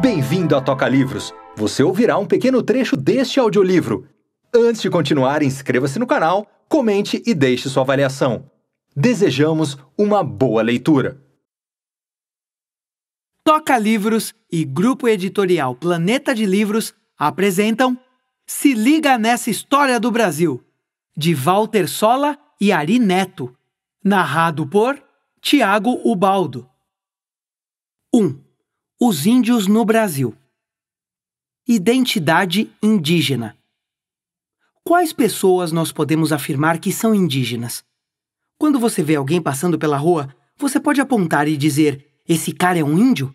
Bem-vindo à Toca Livros. Você ouvirá um pequeno trecho deste audiolivro. Antes de continuar, inscreva-se no canal, comente e deixe sua avaliação. Desejamos uma boa leitura. Toca Livros e Grupo Editorial Planeta de Livros apresentam Se Liga Nessa História do Brasil, de Walter Sola e Ari Neto, narrado por Tiago Ubaldo. 1. Um. Os índios no Brasil. Identidade indígena. Quais pessoas nós podemos afirmar que são indígenas? Quando você vê alguém passando pela rua, você pode apontar e dizer: Esse cara é um índio?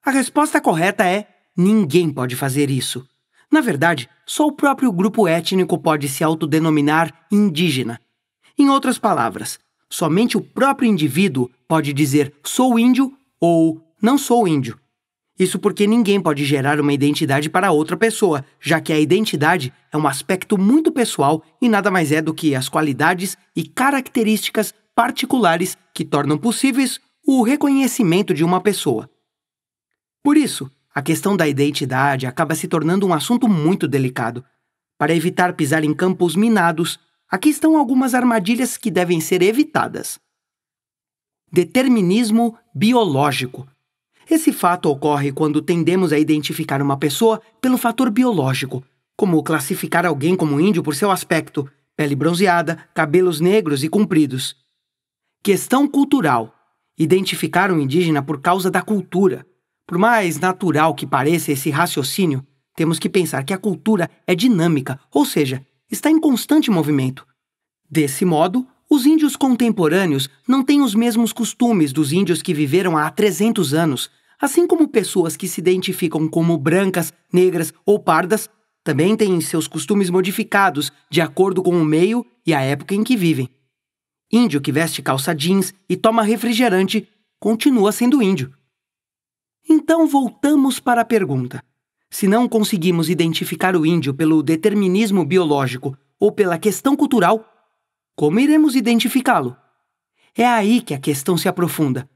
A resposta correta é: ninguém pode fazer isso. Na verdade, só o próprio grupo étnico pode se autodenominar indígena. Em outras palavras, somente o próprio indivíduo pode dizer sou índio ou não sou índio. Isso porque ninguém pode gerar uma identidade para outra pessoa, já que a identidade é um aspecto muito pessoal e nada mais é do que as qualidades e características particulares que tornam possíveis o reconhecimento de uma pessoa. Por isso, a questão da identidade acaba se tornando um assunto muito delicado. Para evitar pisar em campos minados, aqui estão algumas armadilhas que devem ser evitadas. Determinismo biológico esse fato ocorre quando tendemos a identificar uma pessoa pelo fator biológico, como classificar alguém como índio por seu aspecto, pele bronzeada, cabelos negros e compridos. Questão cultural: identificar um indígena por causa da cultura. Por mais natural que pareça esse raciocínio, temos que pensar que a cultura é dinâmica, ou seja, está em constante movimento. Desse modo, os índios contemporâneos não têm os mesmos costumes dos índios que viveram há 300 anos, assim como pessoas que se identificam como brancas, negras ou pardas também têm seus costumes modificados de acordo com o meio e a época em que vivem. Índio que veste calça jeans e toma refrigerante continua sendo índio. Então voltamos para a pergunta. Se não conseguimos identificar o índio pelo determinismo biológico ou pela questão cultural, como iremos identificá-lo? É aí que a questão se aprofunda.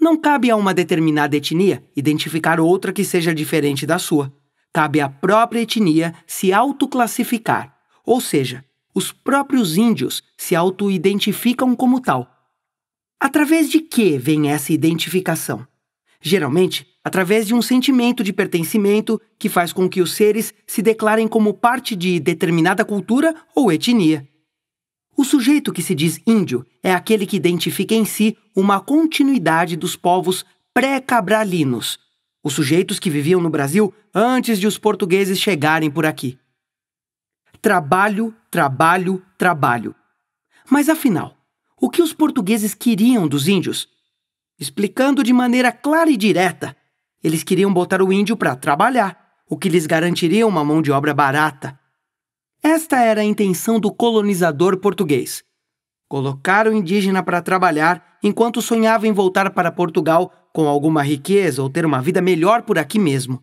Não cabe a uma determinada etnia identificar outra que seja diferente da sua. Cabe à própria etnia se autoclassificar, ou seja, os próprios índios se auto-identificam como tal. Através de que vem essa identificação? Geralmente, através de um sentimento de pertencimento que faz com que os seres se declarem como parte de determinada cultura ou etnia. O sujeito que se diz índio é aquele que identifica em si uma continuidade dos povos pré-cabralinos, os sujeitos que viviam no Brasil antes de os portugueses chegarem por aqui. Trabalho, trabalho, trabalho. Mas afinal, o que os portugueses queriam dos índios? Explicando de maneira clara e direta, eles queriam botar o índio para trabalhar, o que lhes garantiria uma mão de obra barata. Esta era a intenção do colonizador português: colocar o indígena para trabalhar enquanto sonhava em voltar para Portugal com alguma riqueza ou ter uma vida melhor por aqui mesmo.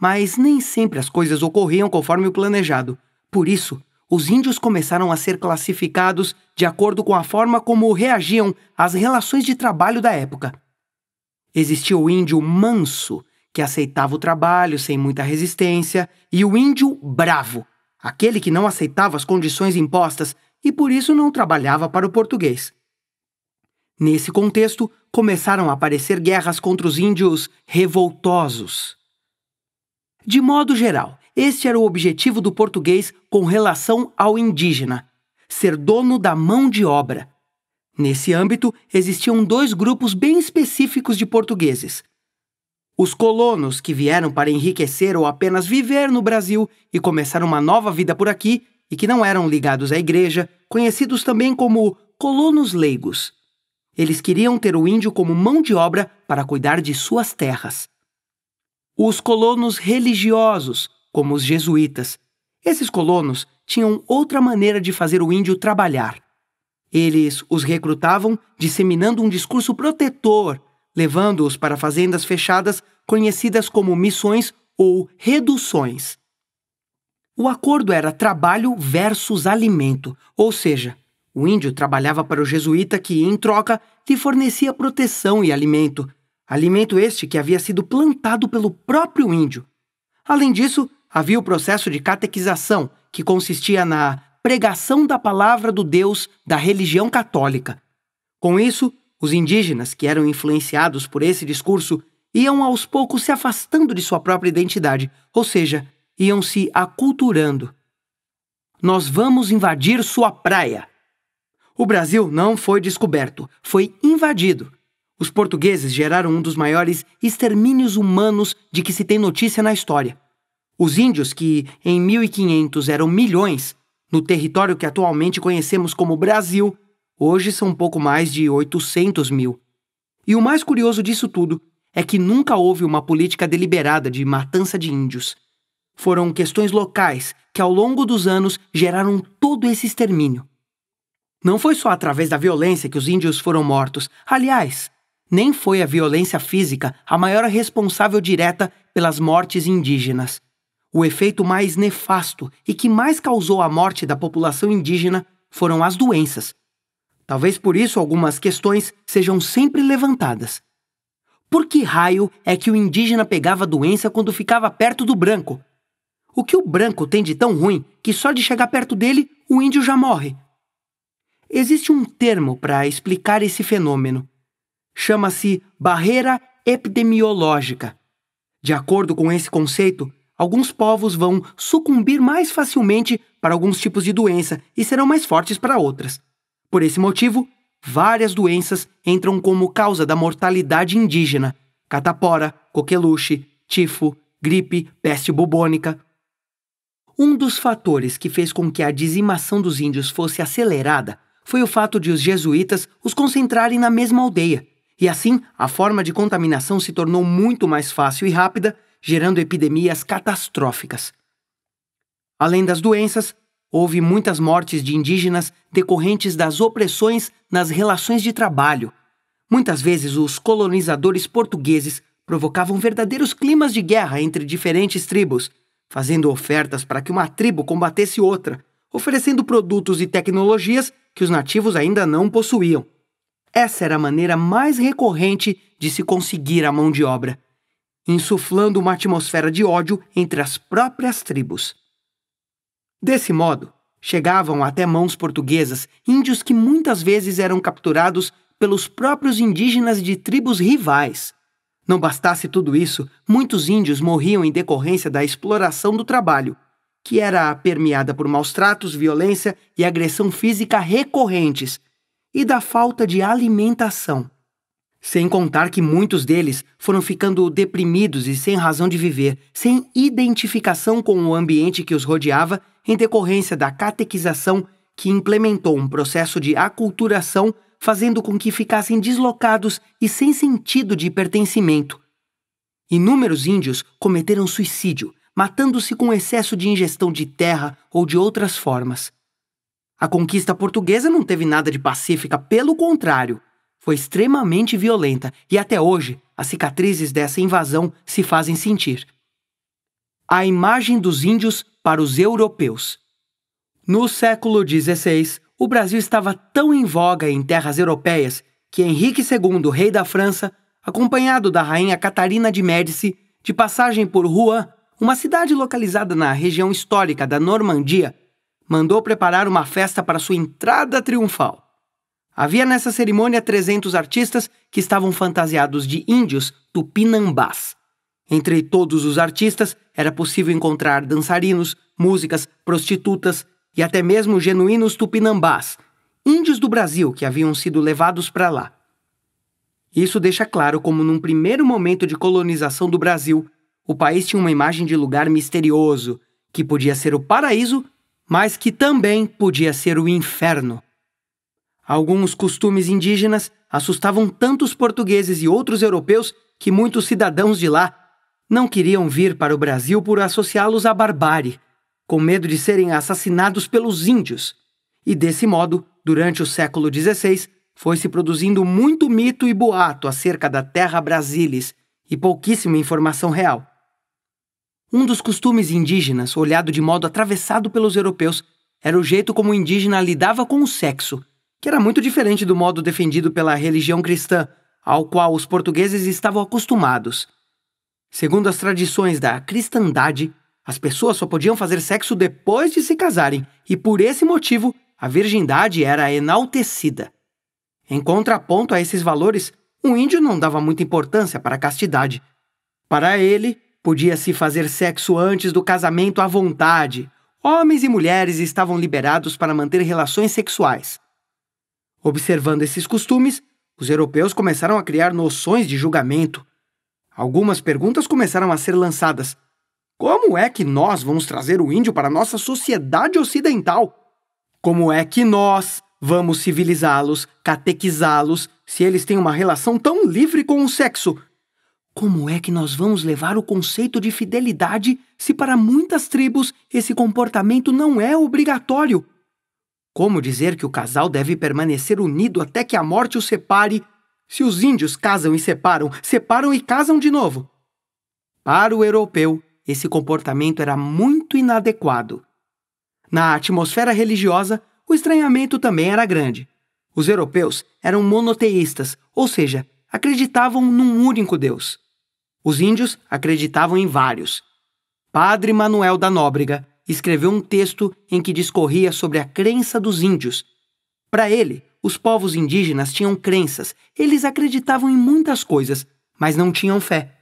Mas nem sempre as coisas ocorriam conforme o planejado. Por isso, os índios começaram a ser classificados de acordo com a forma como reagiam às relações de trabalho da época. Existia o índio manso, que aceitava o trabalho sem muita resistência, e o índio bravo, aquele que não aceitava as condições impostas e por isso não trabalhava para o português. Nesse contexto, começaram a aparecer guerras contra os índios revoltosos. De modo geral, este era o objetivo do português com relação ao indígena: ser dono da mão de obra. Nesse âmbito, existiam dois grupos bem específicos de portugueses: os colonos que vieram para enriquecer ou apenas viver no Brasil e começar uma nova vida por aqui e que não eram ligados à igreja, conhecidos também como colonos leigos. Eles queriam ter o índio como mão de obra para cuidar de suas terras. Os colonos religiosos, como os jesuítas, esses colonos tinham outra maneira de fazer o índio trabalhar. Eles os recrutavam disseminando um discurso protetor levando-os para fazendas fechadas conhecidas como missões ou reduções. O acordo era trabalho versus alimento, ou seja, o índio trabalhava para o jesuíta que, em troca, lhe fornecia proteção e alimento, alimento este que havia sido plantado pelo próprio índio. Além disso, havia o processo de catequização, que consistia na pregação da palavra do Deus da religião católica. Com isso, os indígenas, que eram influenciados por esse discurso, iam aos poucos se afastando de sua própria identidade, ou seja, iam se aculturando. Nós vamos invadir sua praia. O Brasil não foi descoberto, foi invadido. Os portugueses geraram um dos maiores extermínios humanos de que se tem notícia na história. Os índios, que em 1500 eram milhões, no território que atualmente conhecemos como Brasil, hoje são um pouco mais de 800 mil. E o mais curioso disso tudo é que nunca houve uma política deliberada de matança de índios. Foram questões locais que, ao longo dos anos, geraram todo esse extermínio. Não foi só através da violência que os índios foram mortos. Aliás, nem foi a violência física a maior responsável direta pelas mortes indígenas. O efeito mais nefasto e que mais causou a morte da população indígena foram as doenças. Talvez por isso algumas questões sejam sempre levantadas. Por que raio é que o indígena pegava a doença quando ficava perto do branco? O que o branco tem de tão ruim que só de chegar perto dele o índio já morre? Existe um termo para explicar esse fenômeno. Chama-se barreira epidemiológica. De acordo com esse conceito, alguns povos vão sucumbir mais facilmente para alguns tipos de doença e serão mais fortes para outras. Por esse motivo, várias doenças entram como causa da mortalidade indígena: catapora, coqueluche, tifo, gripe, peste bubônica. Um dos fatores que fez com que a dizimação dos índios fosse acelerada foi o fato de os jesuítas os concentrarem na mesma aldeia, e assim a forma de contaminação se tornou muito mais fácil e rápida, gerando epidemias catastróficas. Além das doenças, Houve muitas mortes de indígenas decorrentes das opressões nas relações de trabalho. Muitas vezes, os colonizadores portugueses provocavam verdadeiros climas de guerra entre diferentes tribos, fazendo ofertas para que uma tribo combatesse outra, oferecendo produtos e tecnologias que os nativos ainda não possuíam. Essa era a maneira mais recorrente de se conseguir a mão de obra, insuflando uma atmosfera de ódio entre as próprias tribos. Desse modo, chegavam até mãos portuguesas índios que muitas vezes eram capturados pelos próprios indígenas de tribos rivais. Não bastasse tudo isso, muitos índios morriam em decorrência da exploração do trabalho, que era permeada por maus tratos, violência e agressão física recorrentes, e da falta de alimentação. Sem contar que muitos deles foram ficando deprimidos e sem razão de viver, sem identificação com o ambiente que os rodeava em decorrência da catequização que implementou um processo de aculturação, fazendo com que ficassem deslocados e sem sentido de pertencimento. Inúmeros índios cometeram suicídio, matando-se com excesso de ingestão de terra ou de outras formas. A conquista portuguesa não teve nada de pacífica, pelo contrário, foi extremamente violenta e até hoje as cicatrizes dessa invasão se fazem sentir. A imagem dos índios para os europeus. No século XVI, o Brasil estava tão em voga em terras europeias que Henrique II, rei da França, acompanhado da rainha Catarina de Médici, de passagem por Rouen, uma cidade localizada na região histórica da Normandia, mandou preparar uma festa para sua entrada triunfal. Havia nessa cerimônia 300 artistas que estavam fantasiados de índios tupinambás. Entre todos os artistas, era possível encontrar dançarinos, músicas, prostitutas e até mesmo genuínos tupinambás, índios do Brasil que haviam sido levados para lá. Isso deixa claro como, num primeiro momento de colonização do Brasil, o país tinha uma imagem de lugar misterioso, que podia ser o paraíso, mas que também podia ser o inferno. Alguns costumes indígenas assustavam tanto os portugueses e outros europeus que muitos cidadãos de lá não queriam vir para o Brasil por associá-los à barbárie, com medo de serem assassinados pelos índios. E desse modo, durante o século XVI, foi se produzindo muito mito e boato acerca da terra Brasilis e pouquíssima informação real. Um dos costumes indígenas, olhado de modo atravessado pelos europeus, era o jeito como o indígena lidava com o sexo, que era muito diferente do modo defendido pela religião cristã, ao qual os portugueses estavam acostumados. Segundo as tradições da cristandade, as pessoas só podiam fazer sexo depois de se casarem, e por esse motivo a virgindade era enaltecida. Em contraponto a esses valores, o índio não dava muita importância para a castidade. Para ele, podia-se fazer sexo antes do casamento à vontade. Homens e mulheres estavam liberados para manter relações sexuais. Observando esses costumes, os europeus começaram a criar noções de julgamento, Algumas perguntas começaram a ser lançadas. Como é que nós vamos trazer o índio para a nossa sociedade ocidental? Como é que nós vamos civilizá-los, catequizá-los, se eles têm uma relação tão livre com o sexo? Como é que nós vamos levar o conceito de fidelidade se para muitas tribos esse comportamento não é obrigatório? Como dizer que o casal deve permanecer unido até que a morte o separe se os índios casam e separam, separam e casam de novo. Para o europeu, esse comportamento era muito inadequado. Na atmosfera religiosa, o estranhamento também era grande. Os europeus eram monoteístas, ou seja, acreditavam num único Deus. Os índios acreditavam em vários. Padre Manuel da Nóbrega escreveu um texto em que discorria sobre a crença dos índios. Para ele, os povos indígenas tinham crenças, eles acreditavam em muitas coisas, mas não tinham fé.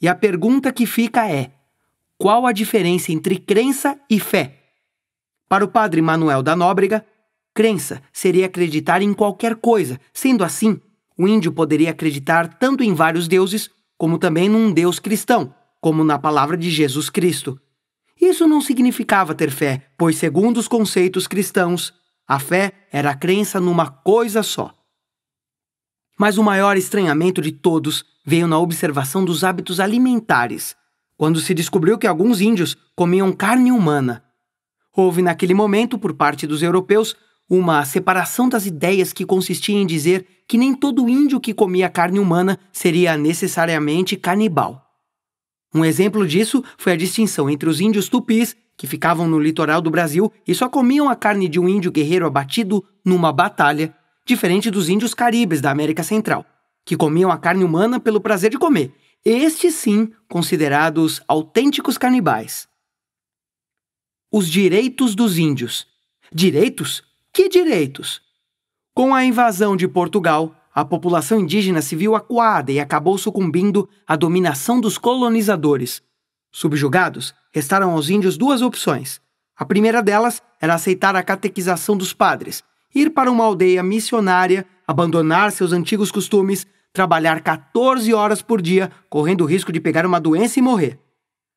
E a pergunta que fica é: qual a diferença entre crença e fé? Para o padre Manuel da Nóbrega, crença seria acreditar em qualquer coisa, sendo assim, o índio poderia acreditar tanto em vários deuses, como também num deus cristão, como na palavra de Jesus Cristo. Isso não significava ter fé, pois, segundo os conceitos cristãos, a fé era a crença numa coisa só. Mas o maior estranhamento de todos veio na observação dos hábitos alimentares, quando se descobriu que alguns índios comiam carne humana. Houve naquele momento, por parte dos europeus, uma separação das ideias que consistia em dizer que nem todo índio que comia carne humana seria necessariamente canibal. Um exemplo disso foi a distinção entre os índios tupis que ficavam no litoral do Brasil e só comiam a carne de um índio guerreiro abatido numa batalha, diferente dos índios caribes da América Central, que comiam a carne humana pelo prazer de comer, estes sim considerados autênticos canibais. Os direitos dos índios. Direitos? Que direitos? Com a invasão de Portugal, a população indígena se viu acuada e acabou sucumbindo à dominação dos colonizadores, Subjugados, restaram aos índios duas opções. A primeira delas era aceitar a catequização dos padres, ir para uma aldeia missionária, abandonar seus antigos costumes, trabalhar 14 horas por dia, correndo o risco de pegar uma doença e morrer.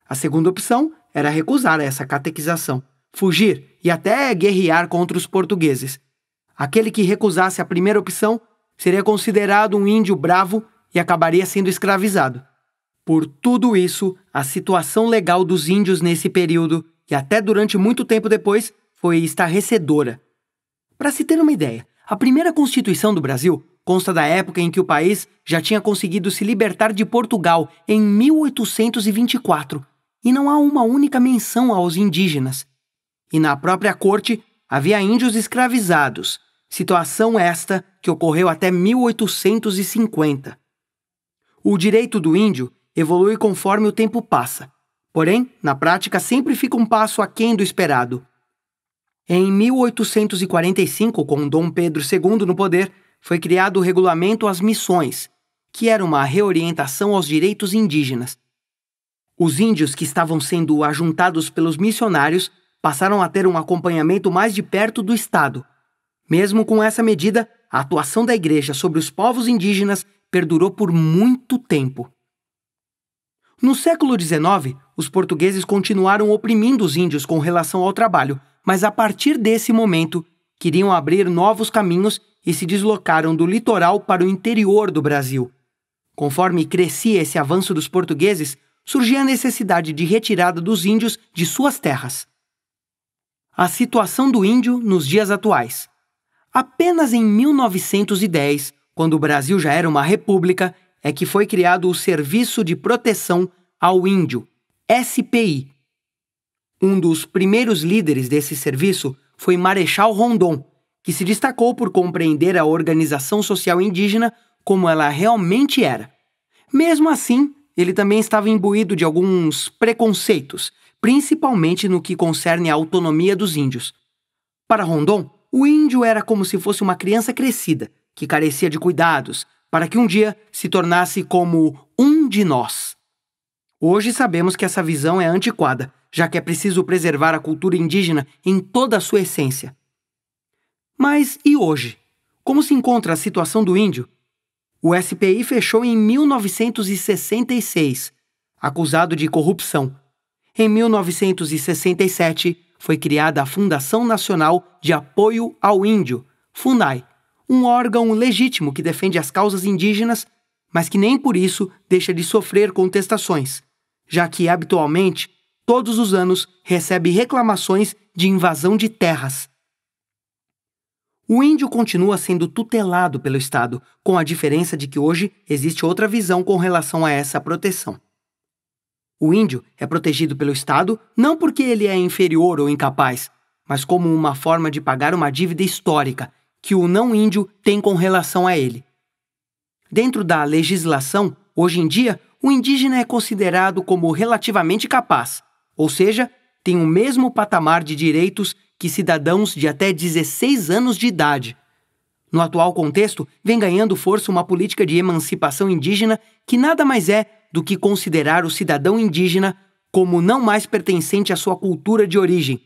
A segunda opção era recusar essa catequização, fugir e até guerrear contra os portugueses. Aquele que recusasse a primeira opção seria considerado um índio bravo e acabaria sendo escravizado. Por tudo isso, a situação legal dos índios nesse período, e até durante muito tempo depois, foi estarrecedora. Para se ter uma ideia, a primeira Constituição do Brasil consta da época em que o país já tinha conseguido se libertar de Portugal em 1824, e não há uma única menção aos indígenas. E na própria corte havia índios escravizados, situação esta que ocorreu até 1850. O direito do índio evolui conforme o tempo passa. Porém, na prática, sempre fica um passo aquém do esperado. Em 1845, com Dom Pedro II no poder, foi criado o Regulamento às Missões, que era uma reorientação aos direitos indígenas. Os índios que estavam sendo ajuntados pelos missionários passaram a ter um acompanhamento mais de perto do Estado. Mesmo com essa medida, a atuação da Igreja sobre os povos indígenas perdurou por muito tempo. No século XIX, os portugueses continuaram oprimindo os índios com relação ao trabalho, mas a partir desse momento queriam abrir novos caminhos e se deslocaram do litoral para o interior do Brasil. Conforme crescia esse avanço dos portugueses, surgia a necessidade de retirada dos índios de suas terras. A situação do índio nos dias atuais. Apenas em 1910, quando o Brasil já era uma república, é que foi criado o Serviço de Proteção ao Índio, SPI. Um dos primeiros líderes desse serviço foi Marechal Rondon, que se destacou por compreender a organização social indígena como ela realmente era. Mesmo assim, ele também estava imbuído de alguns preconceitos, principalmente no que concerne à autonomia dos índios. Para Rondon, o índio era como se fosse uma criança crescida, que carecia de cuidados, para que um dia se tornasse como um de nós. Hoje sabemos que essa visão é antiquada, já que é preciso preservar a cultura indígena em toda a sua essência. Mas e hoje? Como se encontra a situação do índio? O SPI fechou em 1966, acusado de corrupção. Em 1967, foi criada a Fundação Nacional de Apoio ao Índio, FUNAI, um órgão legítimo que defende as causas indígenas, mas que nem por isso deixa de sofrer contestações, já que habitualmente, todos os anos, recebe reclamações de invasão de terras. O índio continua sendo tutelado pelo Estado, com a diferença de que hoje existe outra visão com relação a essa proteção. O índio é protegido pelo Estado não porque ele é inferior ou incapaz, mas como uma forma de pagar uma dívida histórica que o não índio tem com relação a ele. Dentro da legislação, hoje em dia, o indígena é considerado como relativamente capaz, ou seja, tem o mesmo patamar de direitos que cidadãos de até 16 anos de idade. No atual contexto, vem ganhando força uma política de emancipação indígena que nada mais é do que considerar o cidadão indígena como não mais pertencente à sua cultura de origem.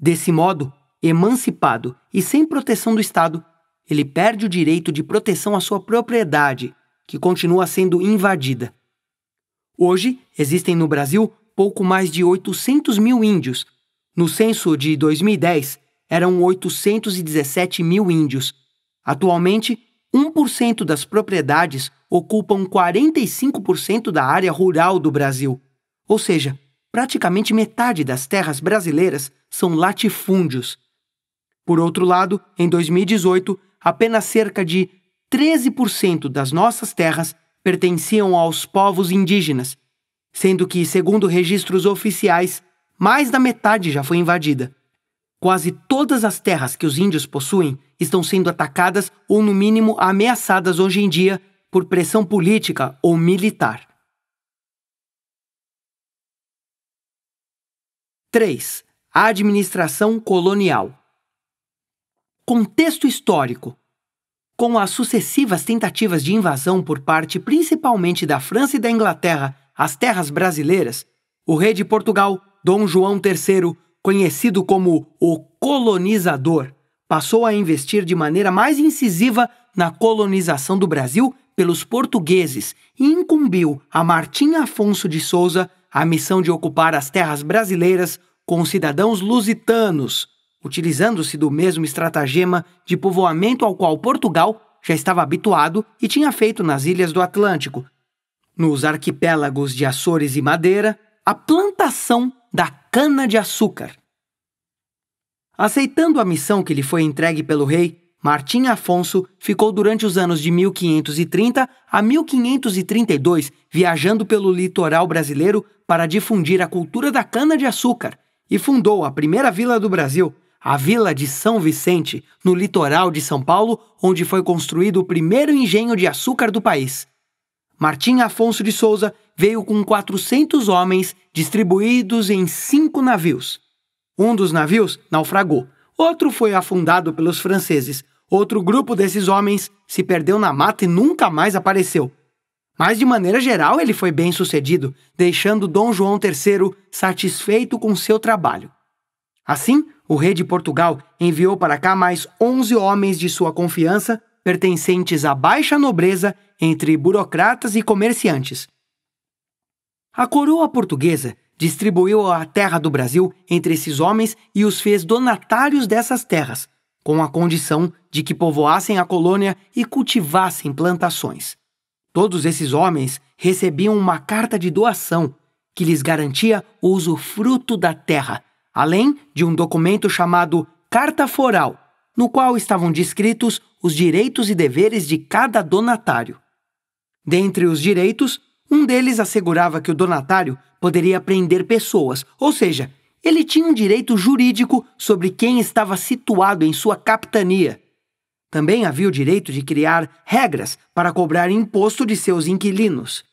Desse modo, emancipado e sem proteção do Estado, ele perde o direito de proteção à sua propriedade, que continua sendo invadida. Hoje, existem no Brasil pouco mais de 800 mil índios. No censo de 2010, eram 817 mil índios. Atualmente, 1% das propriedades ocupam 45% da área rural do Brasil. Ou seja, praticamente metade das terras brasileiras são latifúndios. Por outro lado, em 2018, apenas cerca de 13% das nossas terras pertenciam aos povos indígenas, sendo que, segundo registros oficiais, mais da metade já foi invadida. Quase todas as terras que os índios possuem estão sendo atacadas ou, no mínimo, ameaçadas hoje em dia por pressão política ou militar. 3. Administração colonial. Contexto histórico. Com as sucessivas tentativas de invasão por parte principalmente da França e da Inglaterra às terras brasileiras, o rei de Portugal, Dom João III, conhecido como o colonizador, passou a investir de maneira mais incisiva na colonização do Brasil pelos portugueses e incumbiu a Martim Afonso de Souza a missão de ocupar as terras brasileiras com cidadãos lusitanos, utilizando-se do mesmo estratagema de povoamento ao qual Portugal já estava habituado e tinha feito nas ilhas do Atlântico, nos arquipélagos de Açores e Madeira, a plantação da cana-de-açúcar. Aceitando a missão que lhe foi entregue pelo rei, Martim Afonso ficou durante os anos de 1530 a 1532 viajando pelo litoral brasileiro para difundir a cultura da cana-de-açúcar e fundou a primeira vila do Brasil, a vila de São Vicente, no litoral de São Paulo, onde foi construído o primeiro engenho de açúcar do país. Martim Afonso de Souza veio com 400 homens distribuídos em cinco navios. Um dos navios naufragou, outro foi afundado pelos franceses, outro grupo desses homens se perdeu na mata e nunca mais apareceu. Mas, de maneira geral, ele foi bem sucedido, deixando Dom João III satisfeito com seu trabalho. Assim, o rei de Portugal enviou para cá mais 11 homens de sua confiança, pertencentes à baixa nobreza, entre burocratas e comerciantes. A coroa portuguesa distribuiu a terra do Brasil entre esses homens e os fez donatários dessas terras, com a condição de que povoassem a colônia e cultivassem plantações. Todos esses homens recebiam uma carta de doação que lhes garantia o usufruto da terra além de um documento chamado Carta Foral, no qual estavam descritos os direitos e deveres de cada donatário. Dentre os direitos, um deles assegurava que o donatário poderia prender pessoas, ou seja, ele tinha um direito jurídico sobre quem estava situado em sua capitania. Também havia o direito de criar regras para cobrar imposto de seus inquilinos.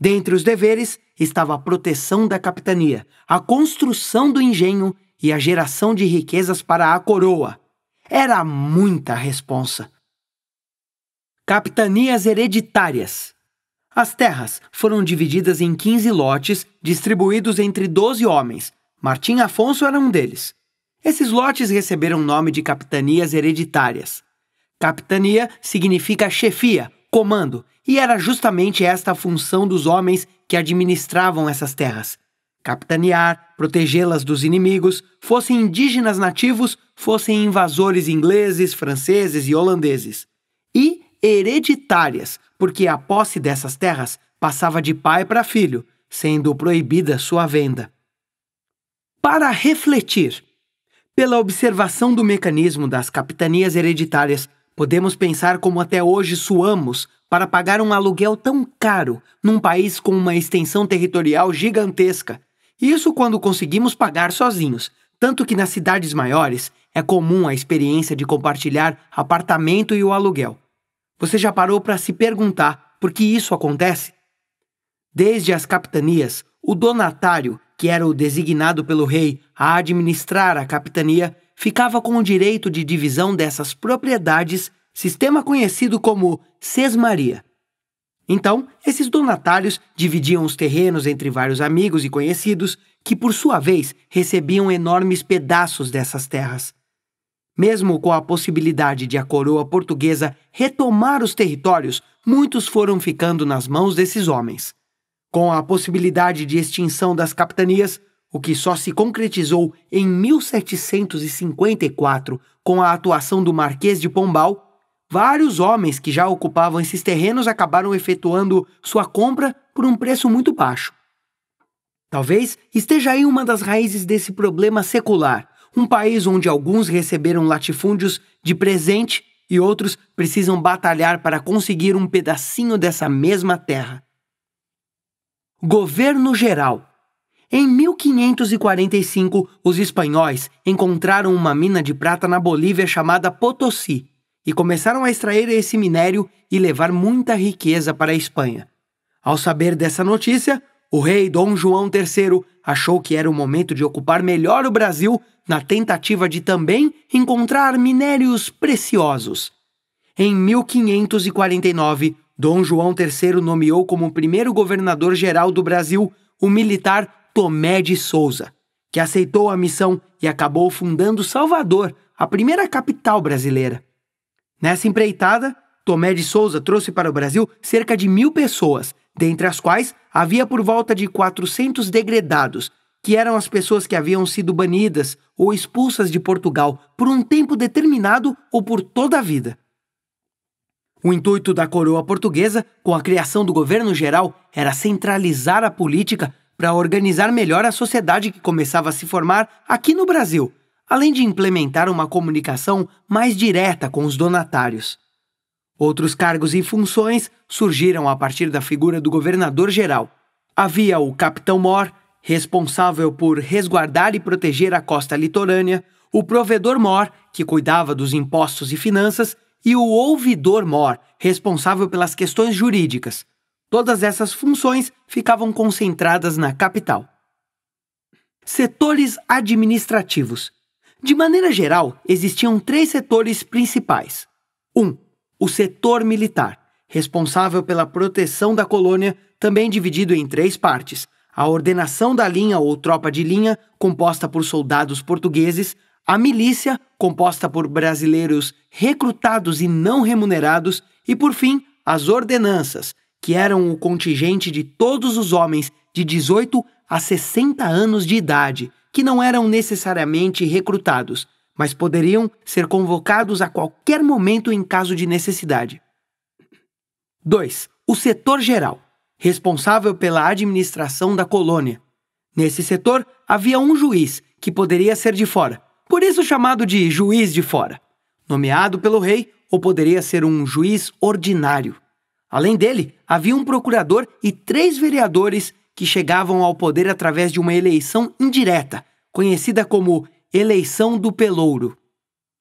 Dentre os deveres estava a proteção da capitania, a construção do engenho e a geração de riquezas para a coroa. Era muita responsa. Capitanias hereditárias. As terras foram divididas em 15 lotes, distribuídos entre 12 homens. Martim Afonso era um deles. Esses lotes receberam o nome de capitanias hereditárias. Capitania significa chefia, comando, e era justamente esta a função dos homens que administravam essas terras, capitanear, protegê-las dos inimigos, fossem indígenas nativos, fossem invasores ingleses, franceses e holandeses. E hereditárias, porque a posse dessas terras passava de pai para filho, sendo proibida sua venda. Para refletir, pela observação do mecanismo das capitanias hereditárias, podemos pensar como até hoje suamos para pagar um aluguel tão caro num país com uma extensão territorial gigantesca. Isso quando conseguimos pagar sozinhos, tanto que nas cidades maiores é comum a experiência de compartilhar apartamento e o aluguel. Você já parou para se perguntar por que isso acontece? Desde as capitanias, o donatário, que era o designado pelo rei a administrar a capitania, ficava com o direito de divisão dessas propriedades, sistema conhecido como sesmaria. Então, esses donatários dividiam os terrenos entre vários amigos e conhecidos, que por sua vez recebiam enormes pedaços dessas terras. Mesmo com a possibilidade de a coroa portuguesa retomar os territórios, muitos foram ficando nas mãos desses homens. Com a possibilidade de extinção das capitanias, o que só se concretizou em 1754 com a atuação do Marquês de Pombal, Vários homens que já ocupavam esses terrenos acabaram efetuando sua compra por um preço muito baixo. Talvez esteja aí uma das raízes desse problema secular, um país onde alguns receberam latifúndios de presente e outros precisam batalhar para conseguir um pedacinho dessa mesma terra. Governo Geral Em 1545, os espanhóis encontraram uma mina de prata na Bolívia chamada Potosí e começaram a extrair esse minério e levar muita riqueza para a Espanha. Ao saber dessa notícia, o rei Dom João III achou que era o momento de ocupar melhor o Brasil na tentativa de também encontrar minérios preciosos. Em 1549, Dom João III nomeou como primeiro governador-geral do Brasil o militar Tomé de Souza, que aceitou a missão e acabou fundando Salvador, a primeira capital brasileira. Nessa empreitada, Tomé de Souza trouxe para o Brasil cerca de mil pessoas, dentre as quais havia por volta de 400 degredados, que eram as pessoas que haviam sido banidas ou expulsas de Portugal por um tempo determinado ou por toda a vida. O intuito da coroa portuguesa, com a criação do governo geral, era centralizar a política para organizar melhor a sociedade que começava a se formar aqui no Brasil além de implementar uma comunicação mais direta com os donatários. Outros cargos e funções surgiram a partir da figura do governador-geral. Havia o capitão-mor, responsável por resguardar e proteger a costa litorânea, o provedor-mor, que cuidava dos impostos e finanças, e o ouvidor-mor, responsável pelas questões jurídicas. Todas essas funções ficavam concentradas na capital. Setores administrativos. De maneira geral, existiam três setores principais. 1. Um, o setor militar, responsável pela proteção da colônia, também dividido em três partes: a ordenação da linha ou tropa de linha, composta por soldados portugueses, a milícia, composta por brasileiros recrutados e não remunerados, e por fim, as ordenanças, que eram o contingente de todos os homens de 18 a 60 anos de idade, que não eram necessariamente recrutados, mas poderiam ser convocados a qualquer momento em caso de necessidade. 2. O setor geral, responsável pela administração da colônia. Nesse setor havia um juiz, que poderia ser de fora, por isso chamado de juiz de fora, nomeado pelo rei ou poderia ser um juiz ordinário. Além dele, havia um procurador e três vereadores que chegavam ao poder através de uma eleição indireta, conhecida como eleição do pelouro.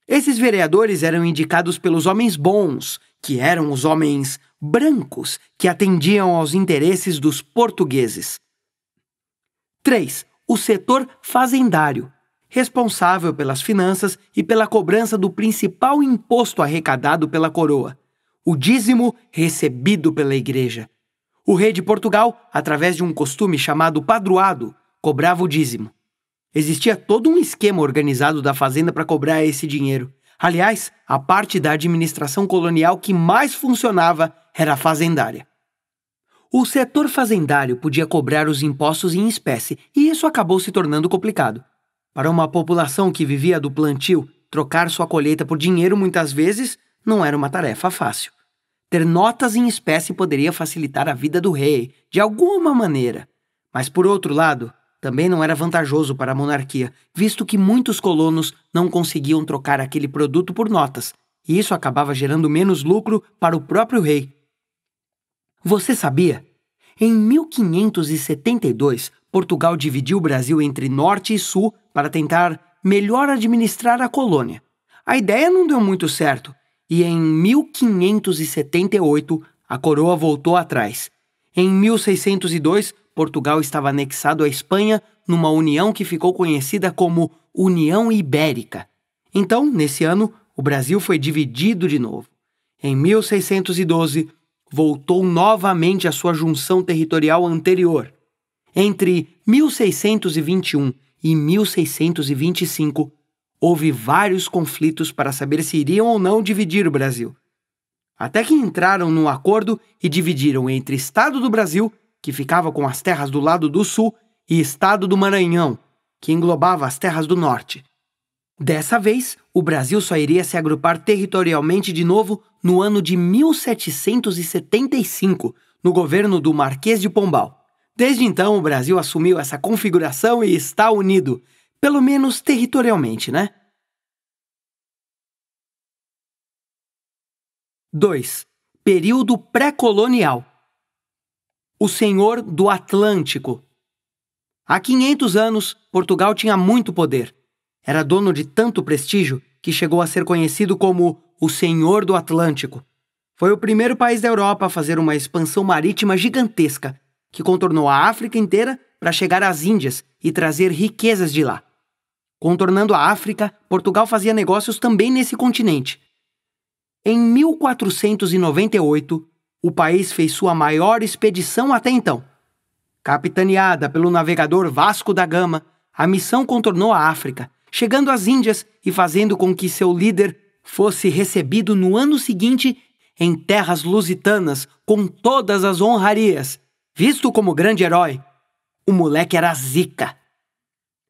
Esses vereadores eram indicados pelos homens bons, que eram os homens brancos que atendiam aos interesses dos portugueses. 3. O setor fazendário, responsável pelas finanças e pela cobrança do principal imposto arrecadado pela coroa, o dízimo recebido pela igreja. O rei de Portugal, através de um costume chamado padroado, cobrava o dízimo. Existia todo um esquema organizado da fazenda para cobrar esse dinheiro. Aliás, a parte da administração colonial que mais funcionava era a fazendária. O setor fazendário podia cobrar os impostos em espécie, e isso acabou se tornando complicado. Para uma população que vivia do plantio, trocar sua colheita por dinheiro muitas vezes não era uma tarefa fácil. Ter notas em espécie poderia facilitar a vida do rei, de alguma maneira. Mas, por outro lado, também não era vantajoso para a monarquia, visto que muitos colonos não conseguiam trocar aquele produto por notas, e isso acabava gerando menos lucro para o próprio rei. Você sabia? Em 1572, Portugal dividiu o Brasil entre norte e sul para tentar melhor administrar a colônia. A ideia não deu muito certo, e em 1578 a coroa voltou atrás. Em 1602, Portugal estava anexado à Espanha numa união que ficou conhecida como União Ibérica. Então, nesse ano, o Brasil foi dividido de novo. Em 1612, voltou novamente à sua junção territorial anterior. Entre 1621 e 1625, Houve vários conflitos para saber se iriam ou não dividir o Brasil. Até que entraram num acordo e dividiram entre Estado do Brasil, que ficava com as terras do lado do sul, e Estado do Maranhão, que englobava as terras do norte. Dessa vez, o Brasil só iria se agrupar territorialmente de novo no ano de 1775, no governo do Marquês de Pombal. Desde então, o Brasil assumiu essa configuração e está unido, pelo menos territorialmente, né? 2. Período pré-colonial. O Senhor do Atlântico. Há 500 anos, Portugal tinha muito poder. Era dono de tanto prestígio que chegou a ser conhecido como o Senhor do Atlântico. Foi o primeiro país da Europa a fazer uma expansão marítima gigantesca, que contornou a África inteira para chegar às Índias e trazer riquezas de lá. Contornando a África, Portugal fazia negócios também nesse continente. Em 1498, o país fez sua maior expedição até então. Capitaneada pelo navegador Vasco da Gama, a missão contornou a África, chegando às Índias e fazendo com que seu líder fosse recebido no ano seguinte em terras lusitanas com todas as honrarias, visto como grande herói, o moleque era zica.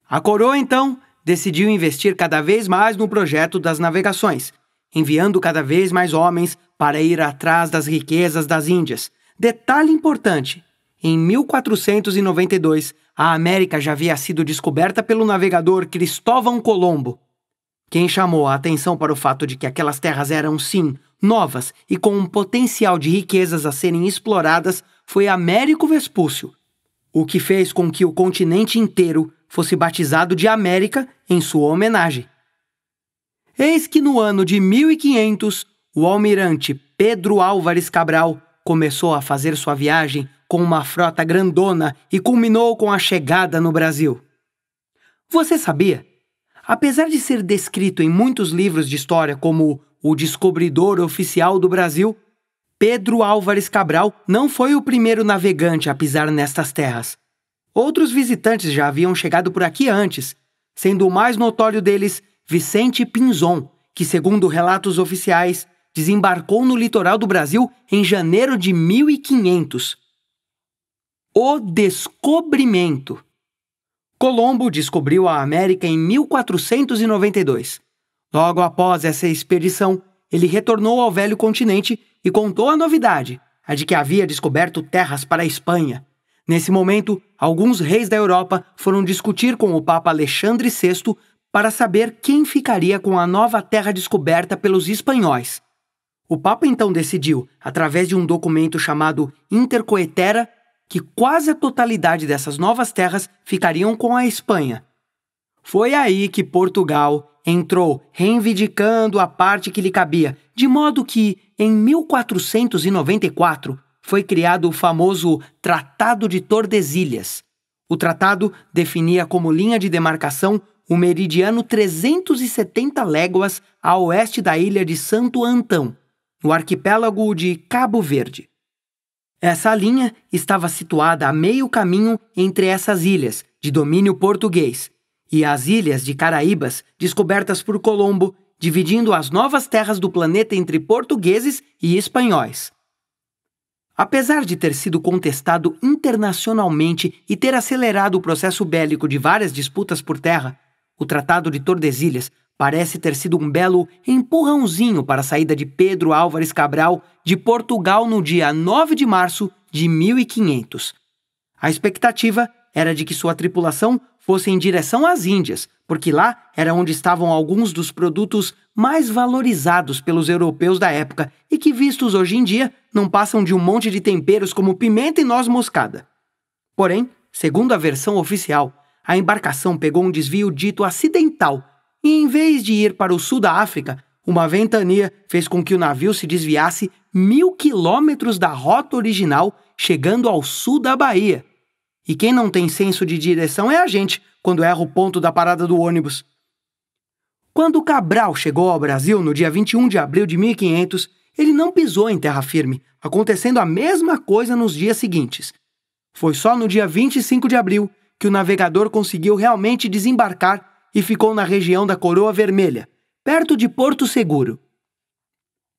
A coroa, então, decidiu investir cada vez mais no projeto das navegações, enviando cada vez mais homens para ir atrás das riquezas das Índias. Detalhe importante: em 1492, a América já havia sido descoberta pelo navegador Cristóvão Colombo. Quem chamou a atenção para o fato de que aquelas terras eram, sim, novas e com um potencial de riquezas a serem exploradas foi Américo Vespúcio, o que fez com que o continente inteiro fosse batizado de América em sua homenagem. Eis que no ano de 1500, o almirante Pedro Álvares Cabral começou a fazer sua viagem com uma frota grandona e culminou com a chegada no Brasil. Você sabia? Apesar de ser descrito em muitos livros de história como o descobridor oficial do Brasil, Pedro Álvares Cabral não foi o primeiro navegante a pisar nestas terras. Outros visitantes já haviam chegado por aqui antes, sendo o mais notório deles Vicente Pinzon, que, segundo relatos oficiais, desembarcou no litoral do Brasil em janeiro de 1500. O descobrimento. Colombo descobriu a América em 1492. Logo após essa expedição, ele retornou ao velho continente e contou a novidade, a de que havia descoberto terras para a Espanha. Nesse momento, alguns reis da Europa foram discutir com o Papa Alexandre VI para saber quem ficaria com a nova terra descoberta pelos espanhóis. O Papa então decidiu, através de um documento chamado Intercoetera, que quase a totalidade dessas novas terras ficariam com a Espanha, foi aí que Portugal entrou reivindicando a parte que lhe cabia, de modo que, em 1494, foi criado o famoso Tratado de Tordesilhas. O tratado definia como linha de demarcação o meridiano 370 léguas a oeste da ilha de Santo Antão, no arquipélago de Cabo Verde. Essa linha estava situada a meio caminho entre essas ilhas, de domínio português, e as ilhas de Caraíbas descobertas por Colombo, dividindo as novas terras do planeta entre portugueses e espanhóis. Apesar de ter sido contestado internacionalmente e ter acelerado o processo bélico de várias disputas por terra, o Tratado de Tordesilhas parece ter sido um belo empurrãozinho para a saída de Pedro Álvares Cabral de Portugal no dia 9 de março de 1500. A expectativa era de que sua tripulação fosse em direção às Índias, porque lá era onde estavam alguns dos produtos mais valorizados pelos europeus da época e que, vistos hoje em dia, não passam de um monte de temperos como pimenta e noz moscada. Porém, segundo a versão oficial, a embarcação pegou um desvio dito acidental e, em vez de ir para o sul da África, uma ventania fez com que o navio se desviasse mil quilômetros da rota original, chegando ao sul da Bahia, e quem não tem senso de direção é a gente, quando erra o ponto da parada do ônibus. Quando Cabral chegou ao Brasil no dia 21 de abril de 1500, ele não pisou em terra firme, acontecendo a mesma coisa nos dias seguintes. Foi só no dia 25 de abril que o navegador conseguiu realmente desembarcar e ficou na região da Coroa Vermelha, perto de Porto Seguro.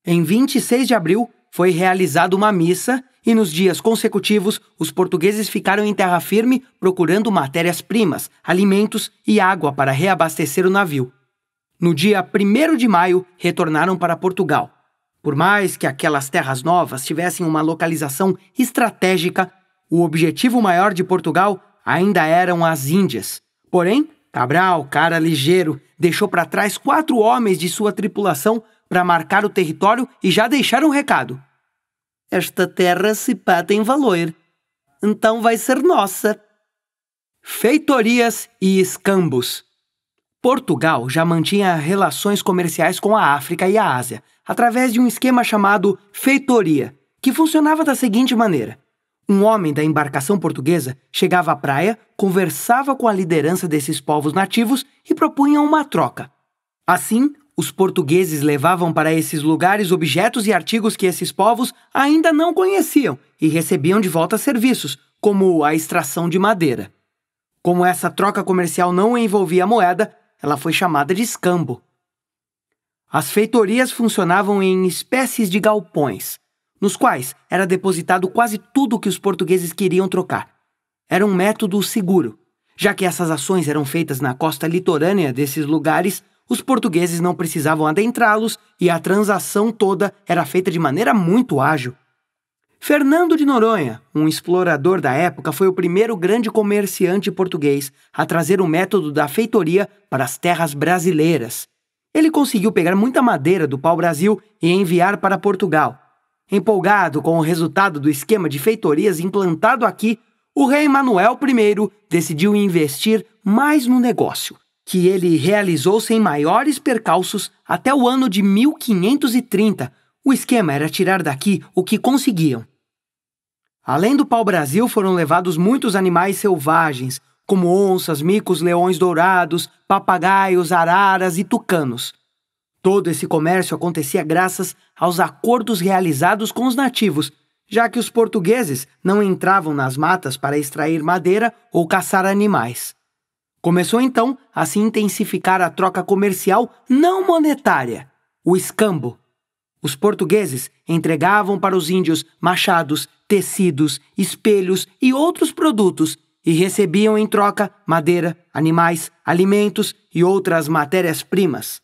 Em 26 de abril, foi realizada uma missa e nos dias consecutivos os portugueses ficaram em terra firme procurando matérias-primas, alimentos e água para reabastecer o navio. No dia 1 de maio, retornaram para Portugal. Por mais que aquelas terras novas tivessem uma localização estratégica, o objetivo maior de Portugal ainda eram as Índias. Porém, Cabral, cara ligeiro, deixou para trás quatro homens de sua tripulação para marcar o território e já deixar um recado. Esta terra se pá tem valor. Então vai ser nossa. Feitorias e escambos. Portugal já mantinha relações comerciais com a África e a Ásia, através de um esquema chamado feitoria, que funcionava da seguinte maneira. Um homem da embarcação portuguesa chegava à praia, conversava com a liderança desses povos nativos e propunha uma troca. Assim, os portugueses levavam para esses lugares objetos e artigos que esses povos ainda não conheciam e recebiam de volta serviços, como a extração de madeira. Como essa troca comercial não envolvia moeda, ela foi chamada de escambo. As feitorias funcionavam em espécies de galpões, nos quais era depositado quase tudo o que os portugueses queriam trocar. Era um método seguro, já que essas ações eram feitas na costa litorânea desses lugares os portugueses não precisavam adentrá-los e a transação toda era feita de maneira muito ágil. Fernando de Noronha, um explorador da época, foi o primeiro grande comerciante português a trazer o método da feitoria para as terras brasileiras. Ele conseguiu pegar muita madeira do pau-brasil e enviar para Portugal. Empolgado com o resultado do esquema de feitorias implantado aqui, o rei Manuel I decidiu investir mais no negócio que ele realizou sem maiores percalços até o ano de 1530. O esquema era tirar daqui o que conseguiam. Além do pau-brasil, foram levados muitos animais selvagens, como onças, micos, leões dourados, papagaios, araras e tucanos. Todo esse comércio acontecia graças aos acordos realizados com os nativos, já que os portugueses não entravam nas matas para extrair madeira ou caçar animais. Começou então a se intensificar a troca comercial não monetária, o escambo. Os portugueses entregavam para os índios machados, tecidos, espelhos e outros produtos e recebiam em troca madeira, animais, alimentos e outras matérias-primas.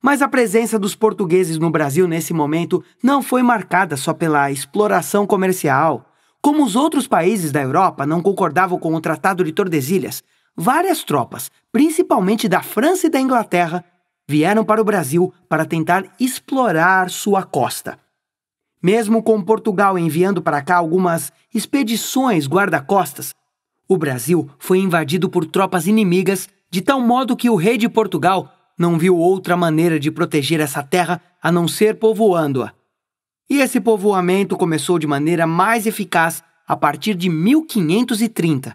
Mas a presença dos portugueses no Brasil nesse momento não foi marcada só pela exploração comercial. Como os outros países da Europa não concordavam com o Tratado de Tordesilhas, várias tropas, principalmente da França e da Inglaterra, vieram para o Brasil para tentar explorar sua costa. Mesmo com Portugal enviando para cá algumas expedições guarda-costas, o Brasil foi invadido por tropas inimigas de tal modo que o rei de Portugal não viu outra maneira de proteger essa terra a não ser povoando-a. E esse povoamento começou de maneira mais eficaz a partir de 1530